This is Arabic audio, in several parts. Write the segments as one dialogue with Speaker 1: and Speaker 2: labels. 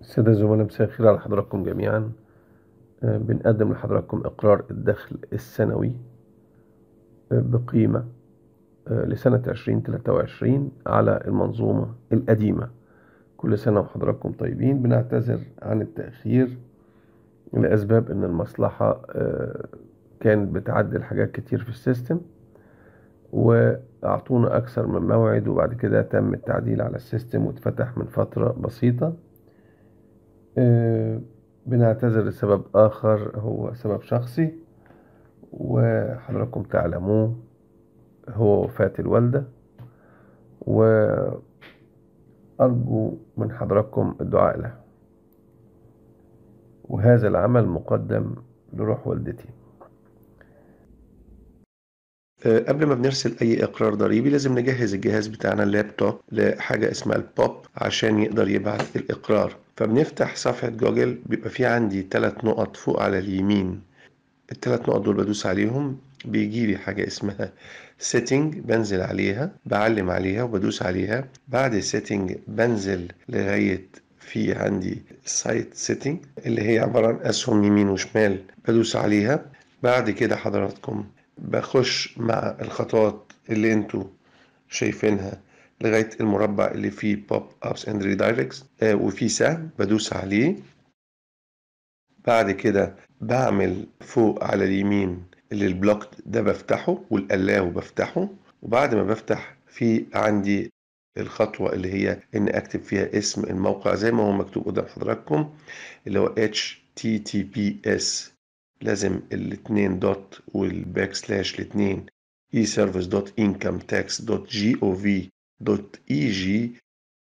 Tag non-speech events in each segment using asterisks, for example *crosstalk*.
Speaker 1: السادة الزملاء مساء الخير على حضراتكم جميعا آه، بنقدم لحضراتكم إقرار الدخل السنوي آه، بقيمة آه، لسنة 2023 على المنظومة القديمة كل سنة وحضراتكم طيبين بنعتذر عن التأخير لأسباب إن المصلحة كانت بتعدل حاجات كتير في السيستم وأعطونا أكثر من موعد وبعد كده تم التعديل على السيستم واتفتح من فترة بسيطة آه، بنعتذر لسبب آخر هو سبب شخصي وحضراتكم تعلموه هو وفاة الوالدة وأرجو من حضراتكم الدعاء له وهذا العمل مقدم لروح والدتي آه، قبل ما بنرسل اي اقرار ضريبي لازم نجهز الجهاز بتاعنا اللابتوب لحاجه اسمها البوب عشان يقدر يبعث الاقرار فبنفتح صفحة جوجل بيبقى في عندي تلات نقط فوق على اليمين التلات نقط دول بدوس عليهم بيجي لي حاجة اسمها سيتنج بنزل عليها بعلم عليها وبدوس عليها بعد سيتنج بنزل لغاية في عندي سايت سيتنج اللي هي عبارة عن أسهم يمين وشمال بدوس عليها بعد كده حضراتكم بخش مع الخطوات اللي انتوا شايفينها لغايه المربع اللي فيه بوب ابس اند ريدايركتس وفي سهم بدوس عليه بعد كده بعمل فوق على اليمين اللي البلوك ده بفتحه والالاو بفتحه وبعد ما بفتح في عندي الخطوة اللي هي إن أكتب فيها اسم الموقع زي ما هو مكتوب قدام حضراتكم اللي هو https لازم الاتنين دوت والباك سلاش الاتنين eservice.incometax.gov دوت اي جي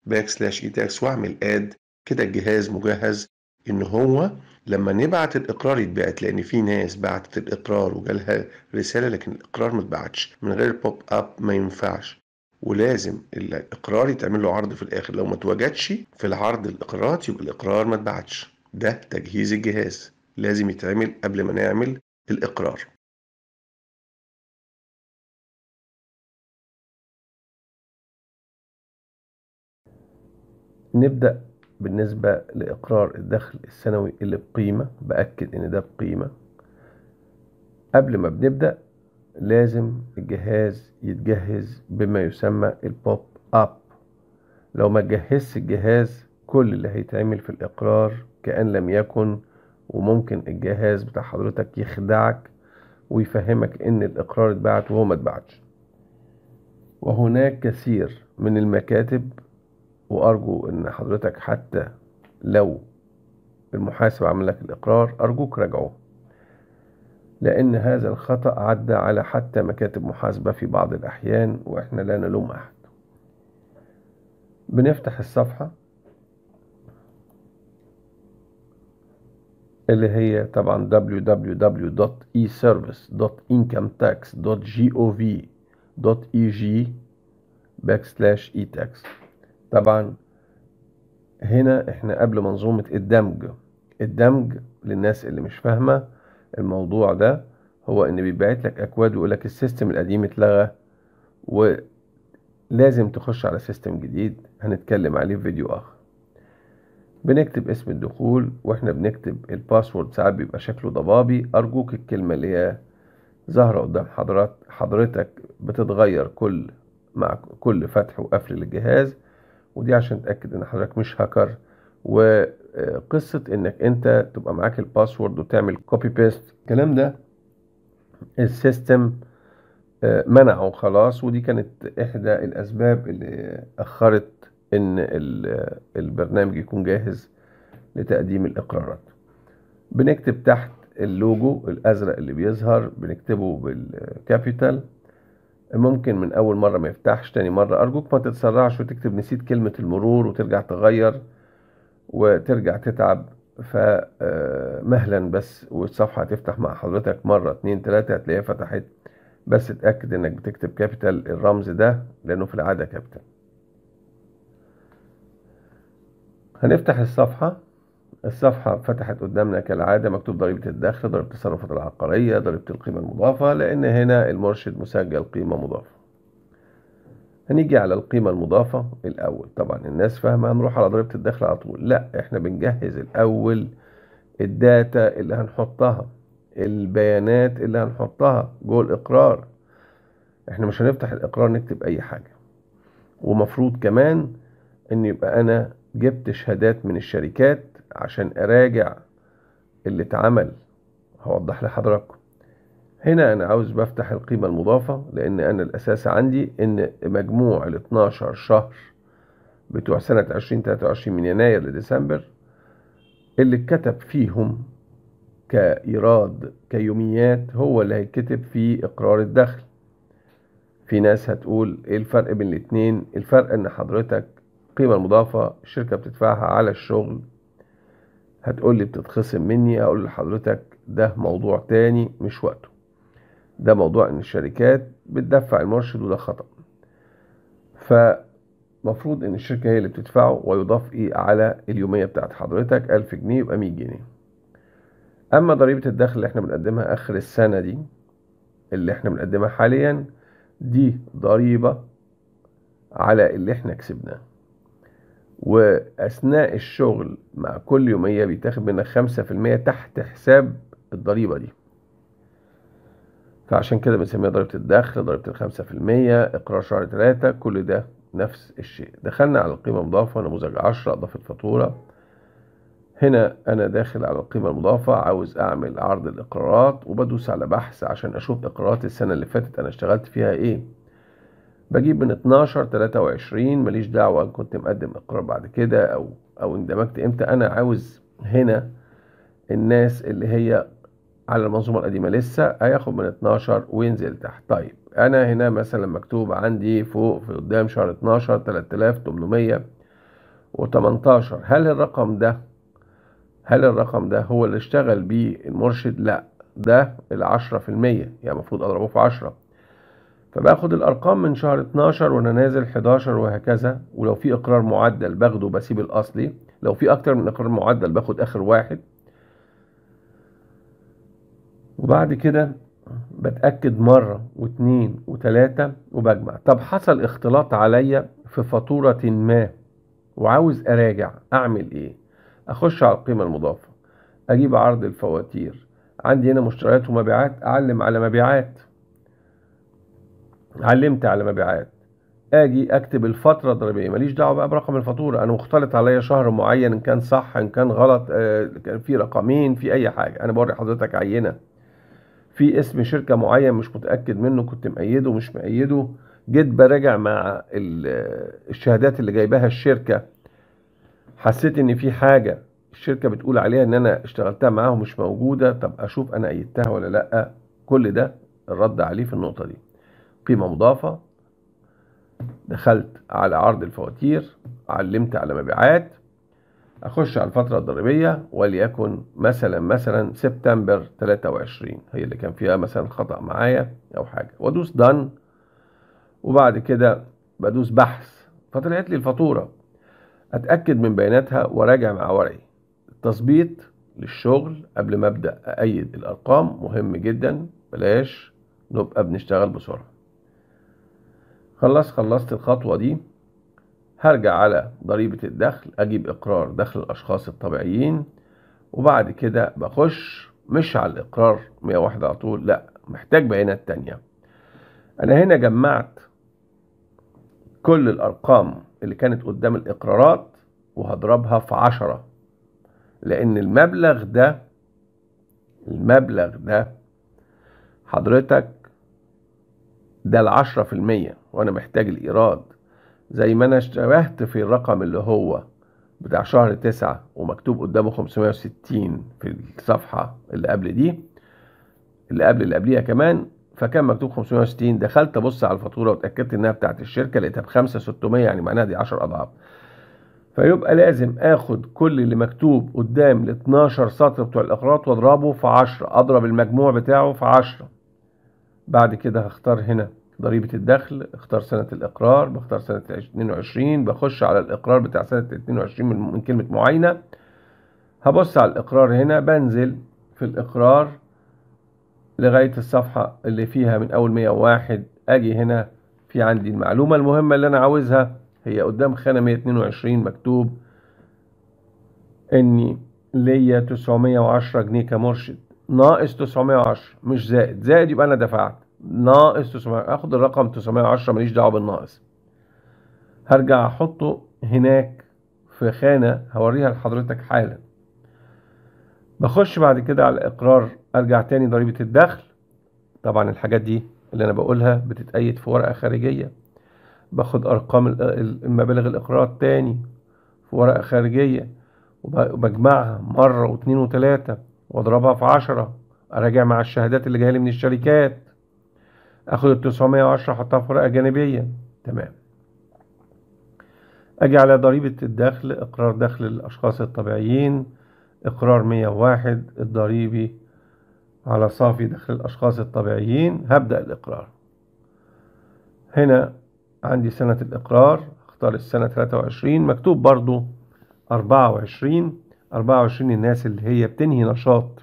Speaker 1: باك سلاش اي تاكس واعمل اد كده الجهاز مجهز ان هو لما نبعت الاقرار يتبعت لان في ناس بعتت الاقرار وجالها رساله لكن الاقرار ما اتبعتش من غير بوب اب ما ينفعش ولازم الاقرار يتعمل له عرض في الاخر لو ما اتوجدش في العرض الاقرارات يبقى الاقرار ما اتبعتش ده تجهيز الجهاز لازم يتعمل قبل ما نعمل الاقرار نبدأ بالنسبة لإقرار الدخل السنوي اللي بقيمة بأكد إن ده بقيمة قبل ما بنبدأ لازم الجهاز يتجهز بما يسمى البوب أب لو ما تجهزش الجهاز كل اللي هيتعمل في الإقرار كأن لم يكن وممكن الجهاز بتاع حضرتك يخدعك ويفهمك إن الإقرار اتبعت وهو ما اتبعتش وهناك كثير من المكاتب وأرجو إن حضرتك حتى لو المحاسب عمل لك الإقرار أرجوك راجعه لأن هذا الخطأ عدى على حتى مكاتب محاسبة في بعض الأحيان وإحنا لا نلوم أحد بنفتح الصفحة اللي هي طبعا www.eservice.incomeTax.gov.eg backslash etax طبعا هنا احنا قبل منظومة الدمج الدمج للناس اللي مش فاهمة الموضوع ده هو ان بيبعت لك اكواد ويقول لك السيستم القديم اتلغى ولازم تخش على سيستم جديد هنتكلم عليه في فيديو اخر بنكتب اسم الدخول واحنا بنكتب الباسورد ساعات بيبقى شكله ضبابي ارجوك الكلمة اللي هي ظاهرة قدام حضرات حضرتك بتتغير كل مع كل فتح وقفل للجهاز ودي عشان تأكد ان حضرتك مش هاكر وقصة انك انت تبقى معاك الباسورد وتعمل كوبي بيست الكلام ده السيستم آه، منعه خلاص ودي كانت احدى الاسباب اللي اخرت ان آه، البرنامج يكون جاهز لتقديم الاقرارات بنكتب تحت اللوجو الازرق اللي بيظهر بنكتبه بالكابيتال ممكن من اول مره ما يفتحش تاني مره ارجوك ما تتسرعش وتكتب نسيت كلمه المرور وترجع تغير وترجع تتعب فمهلا آه، بس والصفحه تفتح مع حضرتك مره اتنين تلاته هتلاقيها فتحت بس اتاكد انك بتكتب كابيتال الرمز ده لانه في العاده كابيتال هنفتح الصفحه الصفحة فتحت قدامنا كالعادة مكتوب ضريبة الدخل ضريبة التصرفات العقارية ضريبة القيمة المضافة لأن هنا المرشد مسجل قيمة مضافة هنيجي على القيمة المضافة الأول طبعا الناس فاهمة هنروح على ضريبة الدخل على طول لا احنا بنجهز الأول الداتا اللي هنحطها البيانات اللي هنحطها جوه الإقرار احنا مش هنفتح الإقرار نكتب أي حاجة ومفروض كمان إن يبقى أنا جبت شهادات من الشركات عشان اراجع اللي اتعمل هوضح لحضراتكم هنا انا عاوز بفتح القيمة المضافة لان انا الاساس عندي ان مجموع ال 12 شهر بتوع سنة 2023 من يناير لديسمبر اللي اتكتب فيهم كإيراد كيوميات هو اللي هيتكتب في إقرار الدخل في ناس هتقول ايه الفرق بين الاتنين الفرق ان حضرتك قيمة المضافة الشركة بتدفعها على الشغل هتقول لي بتتخصم مني اقول لحضرتك ده موضوع تاني مش وقته ده موضوع ان الشركات بتدفع المرشد وده خطأ فمفروض ان الشركة هي اللي بتدفعه ويضاف ايه على اليومية بتاعت حضرتك 1000 جنيه يبقى 100 جنيه اما ضريبة الدخل اللي احنا بنقدمها اخر السنة دي اللي احنا بنقدمها حاليا دي ضريبة على اللي احنا كسبناه واثناء الشغل مع كل يوميه بيتاخد منك خمسة في المية تحت حساب الضريبه دي فعشان كده بنسميها ضريبه الدخل ضريبه الخمسة في المية اقرار شهر تلاتة كل ده نفس الشيء دخلنا على القيمه المضافه نموذج عشرة اضافه فاتوره هنا انا داخل على القيمه المضافه عاوز اعمل عرض الاقرارات وبدوس على بحث عشان اشوف اقرارات السنه اللي فاتت انا اشتغلت فيها ايه بجيب من 12 23 ماليش دعوة إن كنت مقدم إقرار بعد كده أو أو اندمجت إمتى أنا عاوز هنا الناس اللي هي على المنظومة القديمة لسه هياخد من 12 وينزل تحت طيب أنا هنا مثلا مكتوب عندي فوق في قدام شهر 12 3818 هل الرقم ده هل الرقم ده هو اللي اشتغل بيه المرشد؟ لأ ده العشرة في المية يعني المفروض أضربه في عشرة فباخد الأرقام من شهر 12 وأنا نازل 11 وهكذا ولو في إقرار معدل باخده بسيب الأصلي لو في أكتر من إقرار معدل باخد آخر واحد وبعد كده بتأكد مرة واتنين وتلاتة وبجمع طب حصل اختلاط عليا في فاتورة ما وعاوز أراجع أعمل إيه أخش على القيمة المضافة أجيب عرض الفواتير عندي هنا مشتريات ومبيعات أعلم على مبيعات علمت على مبيعات اجي اكتب الفتره الضريبيه ماليش دعوه بقى برقم الفاتوره انا مختلط عليا شهر معين ان كان صح ان كان غلط آه، كان في رقمين في اي حاجه انا بوري حضرتك عينه في اسم شركه معين مش متاكد منه كنت مأيده مش مأيده جيت براجع مع الشهادات اللي جايباها الشركه حسيت ان في حاجه الشركه بتقول عليها ان انا اشتغلتها معاهم مش موجوده طب اشوف انا ايدتها ولا لا كل ده الرد عليه في النقطه دي قيمة مضافة دخلت على عرض الفواتير علمت على مبيعات اخش على الفترة الضريبية وليكن مثلا مثلا سبتمبر 23 هي اللي كان فيها مثلا خطأ معايا او حاجة وادوس دن وبعد كده بدوس بحث فطلعت لي الفاتورة اتأكد من بياناتها وراجع مع ورقي التظبيط للشغل قبل ما ابدأ اأيد الارقام مهم جدا بلاش نبقى بنشتغل بسرعة خلاص خلصت الخطوة دي هرجع على ضريبة الدخل أجيب إقرار دخل الأشخاص الطبيعيين وبعد كده بخش مش على الإقرار 101 على طول لأ محتاج بيانات تانية أنا هنا جمعت كل الأرقام اللي كانت قدام الإقرارات وهضربها في عشرة لأن المبلغ ده المبلغ ده حضرتك ده العشرة في المية وأنا محتاج الإيراد زي ما أنا اشتبهت في الرقم اللي هو بتاع شهر تسعة ومكتوب قدامه 560 في الصفحة اللي قبل دي اللي قبل اللي قبليها كمان فكان مكتوب 560 دخلت ابص على الفاتوره واتاكدت انها بتاعت الشركه لقيتها ب 5 600 يعني معناها دي 10 اضعاف فيبقى لازم اخد كل اللي مكتوب قدام ال 12 سطر بتوع الاقراط واضربه في 10 اضرب المجموع بتاعه في 10 بعد كده هختار هنا ضريبة الدخل اختار سنة الإقرار بختار سنة 22 بخش على الإقرار بتاع سنة 22 من, كلمة معينة هبص على الإقرار هنا بنزل في الإقرار لغاية الصفحة اللي فيها من أول 101 أجي هنا في عندي المعلومة المهمة اللي أنا عاوزها هي قدام خانة 122 مكتوب إني ليا 910 جنيه كمرشد ناقص 910 مش زائد زائد يبقى انا دفعت ناقص 900 اخد الرقم 910 ماليش دعوه بالناقص هرجع احطه هناك في خانه هوريها لحضرتك حالا بخش بعد كده على الاقرار ارجع تاني ضريبه الدخل طبعا الحاجات دي اللي انا بقولها بتتأيد في ورقه خارجيه باخد ارقام المبالغ الاقرار تاني في ورقه خارجيه وبجمعها مره واثنين وثلاثه واضربها في عشرة اراجع مع الشهادات اللي جايلي من الشركات اخد التسعمية وعشرة احطها في ورقة جانبية تمام اجي على ضريبة الدخل اقرار دخل الاشخاص الطبيعيين اقرار مية واحد الضريبي على صافي دخل الاشخاص الطبيعيين هبدأ الاقرار هنا عندي سنة الاقرار اختار السنة 23 مكتوب برضو 24 24 الناس اللي هي بتنهي نشاط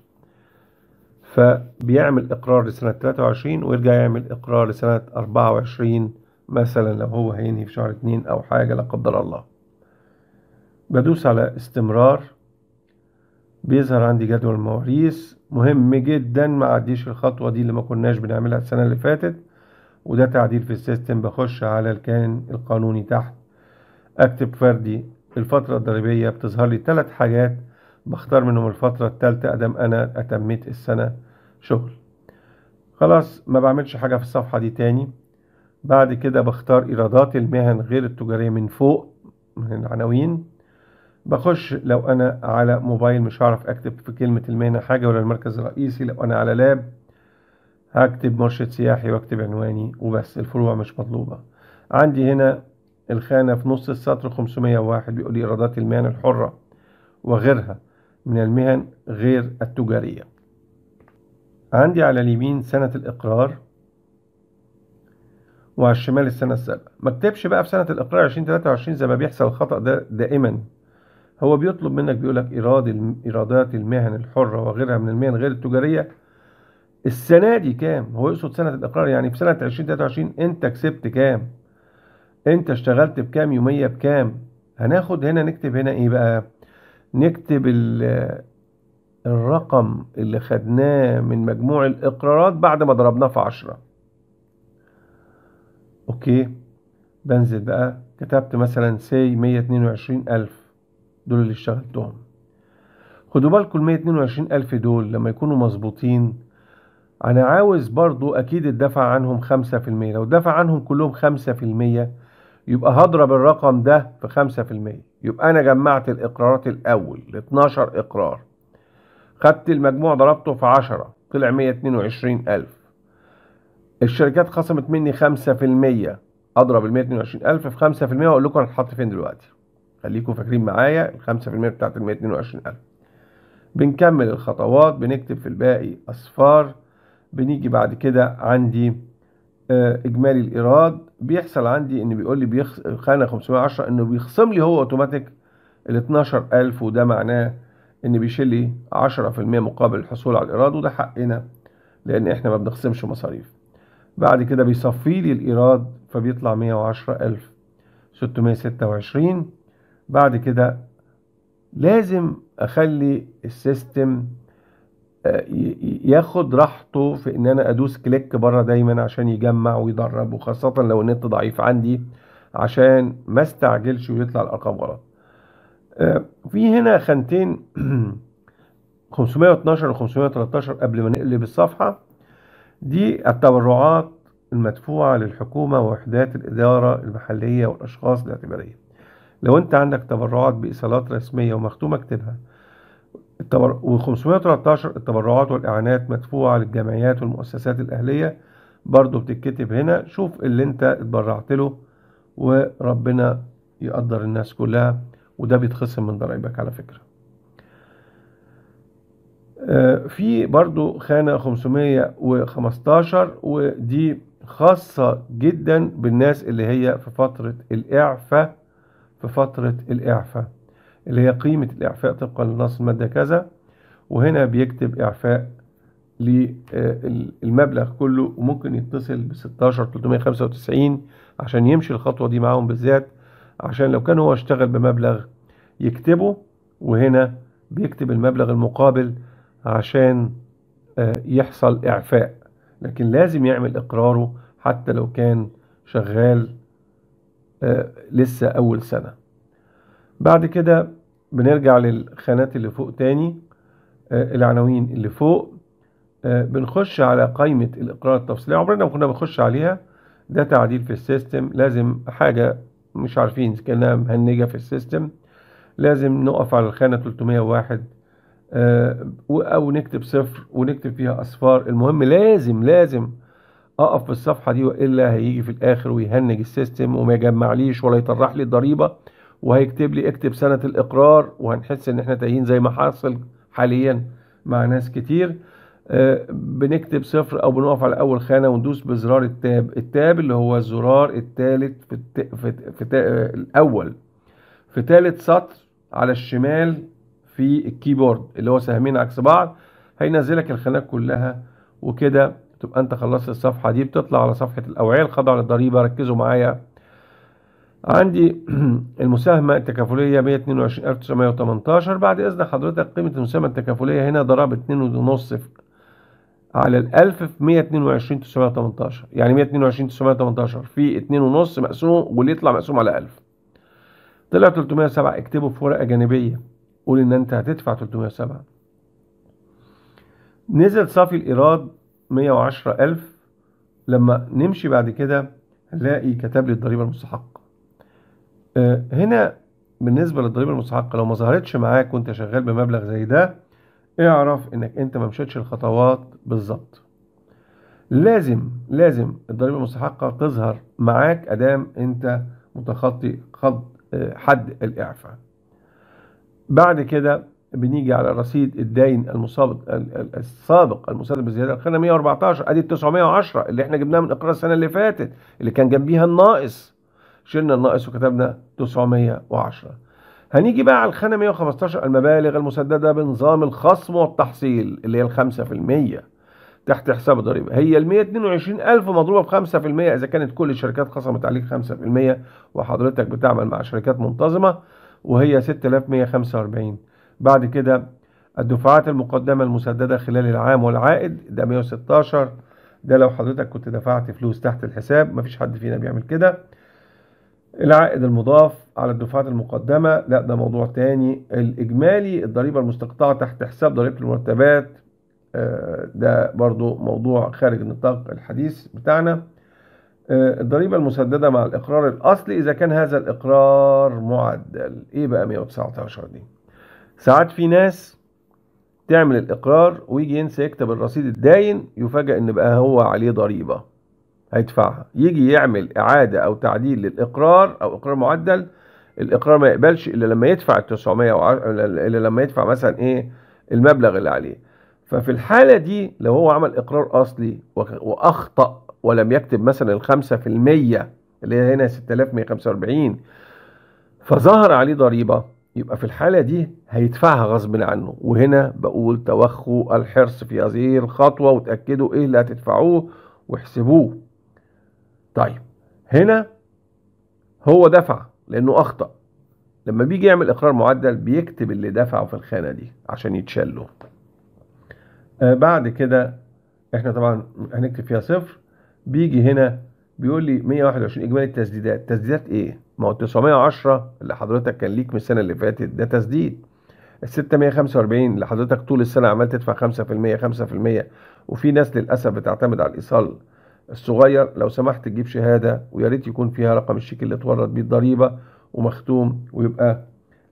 Speaker 1: فبيعمل إقرار لسنة 23 ويرجع يعمل إقرار لسنة 24 مثلا لو هو هينهي في شهر 2 أو حاجة لا قدر الله بدوس على استمرار بيظهر عندي جدول المواريث مهم جدا ما عديش الخطوة دي اللي ما كناش بنعملها السنة اللي فاتت وده تعديل في السيستم بخش على الكائن القانوني تحت اكتب فردي الفترة الضريبية بتظهر لي ثلاث حاجات بختار منهم الفترة الثالثة أدام أنا أتميت السنة شغل خلاص ما بعملش حاجة في الصفحة دي تاني بعد كده بختار إيرادات المهن غير التجارية من فوق من العناوين بخش لو أنا على موبايل مش هعرف أكتب في كلمة المهنة حاجة ولا المركز الرئيسي لو أنا على لاب هكتب مرشد سياحي واكتب عنواني وبس الفروع مش مطلوبة عندي هنا الخانة في نص السطر 501 بيقول إيرادات المهن الحرة وغيرها من المهن غير التجارية عندي على اليمين سنة الإقرار وعلى الشمال السنة السابقة ما اكتبش بقى في سنة الإقرار 2023 زي ما بيحصل الخطأ ده دائما هو بيطلب منك بيقول لك إيراد إيرادات المهن الحرة وغيرها من المهن غير التجارية السنة دي كام؟ هو يقصد سنة الإقرار يعني في سنة 2023 أنت كسبت كام؟ انت اشتغلت بكام يوميه بكام هناخد هنا نكتب هنا ايه بقى نكتب الرقم اللي خدناه من مجموع الاقرارات بعد ما ضربناه في عشرة اوكي بنزل بقى كتبت مثلا سي مية اتنين وعشرين الف دول اللي اشتغلتهم خدوا بالكم ال اتنين وعشرين الف دول لما يكونوا مظبوطين انا عاوز برضو اكيد الدفع عنهم خمسة في المية لو دفع عنهم كلهم خمسة في المية يبقى هضرب الرقم ده في خمسة في المية يبقى أنا جمعت الإقرارات الأول ال 12 إقرار خدت المجموع ضربته في عشرة طلع مية اتنين وعشرين ألف الشركات خصمت مني خمسة في المية أضرب ال ألف في خمسة في المية وأقول لكم هتحط فين دلوقتي خليكم فاكرين معايا ال المية بتاعت ال ألف بنكمل الخطوات بنكتب في الباقي أصفار بنيجي بعد كده عندي آه، إجمالي الإيراد بيحصل عندي ان بيقول لي بيخ... خانة 510 انه بيخصم لي هو اوتوماتيك ال 12000 وده معناه ان بيشيل لي 10% مقابل الحصول على الايراد وده حقنا لان احنا ما بنخصمش مصاريف بعد كده بيصفي لي الايراد فبيطلع 110000 626 بعد كده لازم اخلي السيستم ياخد راحته في ان انا ادوس كليك بره دايما عشان يجمع ويدرب وخاصة لو النت ضعيف عندي عشان ما استعجلش ويطلع الارقام غلط آه، في هنا خانتين 512 *clears throat* و 513 قبل ما نقلب الصفحة دي التبرعات المدفوعة للحكومة ووحدات الإدارة المحلية والأشخاص الاعتبارية لو أنت عندك تبرعات بإيصالات رسمية ومختومة اكتبها التبر... و513 التبرعات والإعانات مدفوعة للجمعيات والمؤسسات الأهلية برضو بتتكتب هنا شوف اللي انت اتبرعت له وربنا يقدر الناس كلها وده بيتخصم من ضرائبك على فكرة آه، في برضو خانة 515 ودي خاصة جدا بالناس اللي هي في فترة الإعفة في فترة الإعفة اللي هي قيمة الإعفاء طبقا لنص المادة كذا وهنا بيكتب إعفاء للمبلغ كله وممكن يتصل ب 16395 عشان يمشي الخطوة دي معاهم بالذات عشان لو كان هو اشتغل بمبلغ يكتبه وهنا بيكتب المبلغ المقابل عشان آه، يحصل إعفاء لكن لازم يعمل إقراره حتى لو كان شغال آه، لسه أول سنة بعد كده بنرجع للخانات اللي فوق تاني آه، العناوين اللي فوق آه، بنخش على قائمة الإقرار التفصيلي عمرنا ما كنا بنخش عليها ده تعديل في السيستم لازم حاجة مش عارفين كانها مهنجة في السيستم لازم نقف على الخانة 301 آه، أو نكتب صفر ونكتب فيها أصفار المهم لازم لازم أقف في الصفحة دي وإلا هيجي في الآخر ويهنج السيستم وما يجمعليش ولا يطرح لي الضريبة وهيكتب لي اكتب سنة الإقرار وهنحس إن إحنا تايهين زي ما حاصل حاليا مع ناس كتير آه، بنكتب صفر أو بنقف على أول خانة وندوس بزرار التاب التاب اللي هو الزرار الثالث في, الت... في... في ت... الأول في ثالث سطر على الشمال في الكيبورد اللي هو سهمين عكس بعض هينزلك الخانات كلها وكده تبقى انت خلصت الصفحه دي بتطلع على صفحه الاوعيه الخاضعه للضريبه ركزوا معايا عندي *clears throat* المساهمة التكافلية 122918 بعد إذن حضرتك قيمة المساهمة التكافلية هنا ضرب 2.5 على الألف في 122918 يعني 122918 في 2.5 مقسوم واللي يطلع مقسوم على 1000 طلع 307 اكتبه في ورقة جانبية قول إن أنت هتدفع 307 نزل صافي الإيراد 110000 لما نمشي بعد كده هنلاقي كتب لي الضريبة المستحقة آه، هنا بالنسبة للضريبة المستحقة لو ما ظهرتش معاك وانت شغال بمبلغ زي ده اعرف انك انت ما مشيتش الخطوات بالظبط لازم لازم الضريبة المستحقة تظهر معاك ادام انت متخطي خط آه، حد الاعفاء بعد كده بنيجي على رصيد الدين المسابق السابق المسدد بزياده الخانه 114 ادي ال 910 اللي احنا جبناها من اقرار السنه اللي فاتت اللي كان جنبيها الناقص شلنا الناقص وكتبنا 910 هنيجي بقى على الخانة 115 المبالغ المسددة بنظام الخصم والتحصيل اللي هي الخمسة في المية تحت حساب الضريبة هي ال 122000 مضروبة في 5% إذا كانت كل الشركات خصمت عليك 5% وحضرتك بتعمل مع شركات منتظمة وهي 6145 بعد كده الدفعات المقدمة المسددة خلال العام والعائد ده 116 ده لو حضرتك كنت دفعت فلوس تحت الحساب مفيش حد فينا بيعمل كده العائد المضاف على الدفعات المقدمة لا ده موضوع تاني الإجمالي الضريبة المستقطعة تحت حساب ضريبة المرتبات آه، ده برضو موضوع خارج نطاق الحديث بتاعنا آه، الضريبة المسددة مع الإقرار الأصلي إذا كان هذا الإقرار معدل إيه بقى 119 دي ساعات في ناس تعمل الإقرار ويجي ينسى يكتب الرصيد الداين يفاجأ إن بقى هو عليه ضريبة هيدفعها يجي يعمل إعادة أو تعديل للإقرار أو إقرار معدل الإقرار ما يقبلش إلا لما يدفع ال 900 إلا لما يدفع مثلا إيه المبلغ اللي عليه ففي الحالة دي لو هو عمل إقرار أصلي وأخطأ ولم يكتب مثلا ال 5% اللي هي هنا 6145 فظهر عليه ضريبة يبقى في الحالة دي هيدفعها غصب عنه وهنا بقول توخوا الحرص في هذه الخطوة وتأكدوا إيه اللي هتدفعوه واحسبوه طيب هنا هو دفع لانه اخطا لما بيجي يعمل اقرار معدل بيكتب اللي دفعه في الخانه دي عشان يتشال له آه بعد كده احنا طبعا هنكتب فيها صفر بيجي هنا بيقول لي 121 اجمالي التسديدات تسديدات ايه ما هو 910 اللي حضرتك كان ليك من السنه اللي فاتت ده تسديد ال 645 اللي حضرتك طول السنه عمال تدفع 5% 5% وفي ناس للاسف بتعتمد على الايصال الصغير لو سمحت تجيب شهادة ويا ريت يكون فيها رقم الشيك اللي اتورط بيه الضريبة ومختوم ويبقى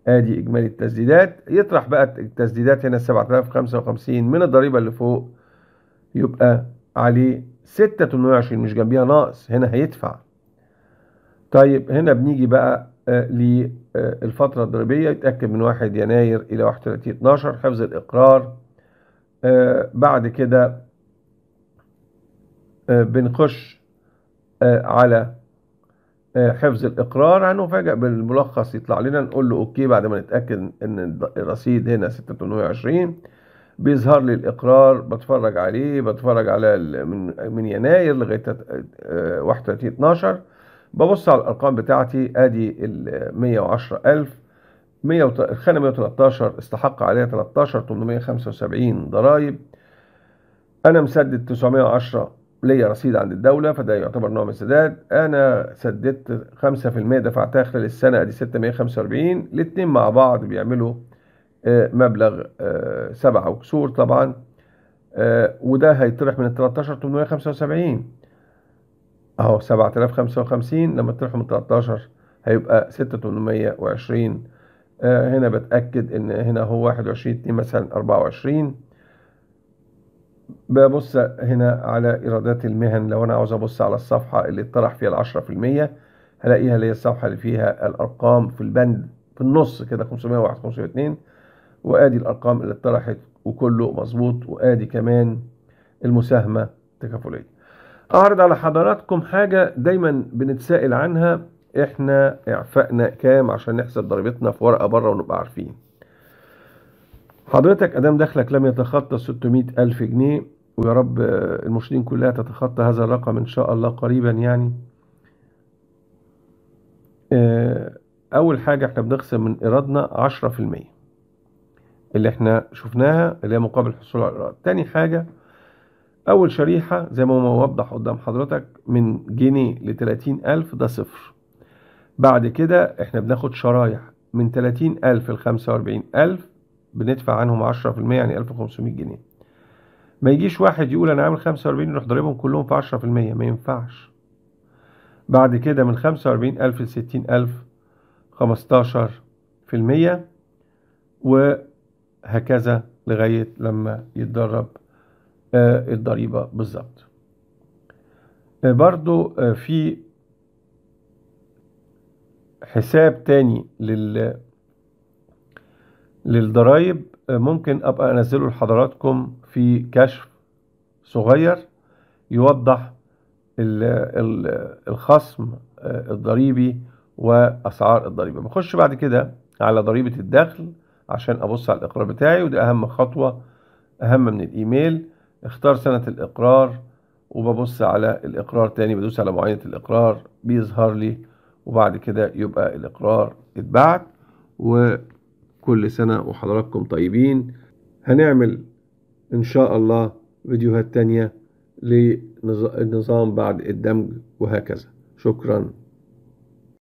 Speaker 1: ادي اجمالي التسديدات يطرح بقى التسديدات هنا 7055 من الضريبة اللي فوق يبقى عليه 6820 مش جنبيها ناقص هنا هيدفع طيب هنا بنيجي بقى آه، للفترة الضريبية يتأكد من 1 يناير إلى 31 12 حفظ الإقرار آه، بعد كده بنخش آه، على آه، حفظ الاقرار يعني هنفاجئ بالملخص يطلع لنا نقول له اوكي بعد ما نتاكد ان الرصيد هنا 620 بيظهر لي الاقرار بتفرج عليه بتفرج على من من يناير لغايه 31 12 آه، ببص على الارقام بتاعتي ادي ال 110000 الخانه 113 استحق عليها 13 875 ضرائب انا مسدد 910 ليا رصيد عند الدولة فده يعتبر نوع من السداد أنا سددت خمسة في المية دفعتها خلال السنة دي ستة مية خمسة وأربعين الاتنين مع بعض بيعملوا آه، مبلغ آه، سبعة وكسور طبعا آه، وده هيطرح من التلتاشر تمنمية خمسة وسبعين أهو سبعة آلاف خمسة وخمسين لما تطرح من التلتاشر هيبقى ستة تمنمية وعشرين هنا بتأكد إن هنا هو واحد وعشرين اتنين مثلا أربعة وعشرين ببص هنا على ايرادات المهن لو انا عاوز ابص على الصفحه اللي اتطرح فيها العشرة في المية هلاقيها اللي هي الصفحه اللي فيها الارقام في البند في النص كده 501 502 وادي الارقام اللي اتطرحت وكله مظبوط وادي كمان المساهمه التكافليه اعرض على حضراتكم حاجه دايما بنتسائل عنها احنا اعفائنا كام عشان نحسب ضريبتنا في ورقه بره ونبقى عارفين حضرتك أدام دخلك لم يتخطى 600 ألف جنيه ويا رب آه، المرشدين كلها تتخطى هذا الرقم إن شاء الله قريبا يعني آه، أول حاجة احنا بنخصم من إيرادنا 10% اللي احنا شفناها اللي هي مقابل الحصول على الإيراد تاني حاجة أول شريحة زي ما هو موضح قدام حضرتك من جنيه لتلاتين ألف ده صفر بعد كده احنا بناخد شرايح من تلاتين ألف لخمسة وأربعين ألف بندفع عنهم 10% يعني 1500 جنيه ما يجيش واحد يقول انا عامل 45 يروح ضاربهم كلهم في 10% ما ينفعش بعد كده من 45000 ل 60000 15% وهكذا لغاية لما يتدرب آه، الضريبة بالظبط آه، برضو آه، في حساب تاني لل للضرايب ممكن ابقى انزله لحضراتكم في كشف صغير يوضح الخصم آه، الضريبي واسعار الضريبه بخش بعد كده على ضريبه الدخل عشان ابص على الاقرار بتاعي ودي اهم خطوه اهم من الايميل اختار سنه الاقرار وببص على الاقرار تاني بدوس على معاينه الاقرار بيظهر لي وبعد كده يبقى الاقرار اتبعت و كل سنة وحضراتكم طيبين هنعمل إن شاء الله فيديوهات تانية للنظام بعد الدمج وهكذا شكرا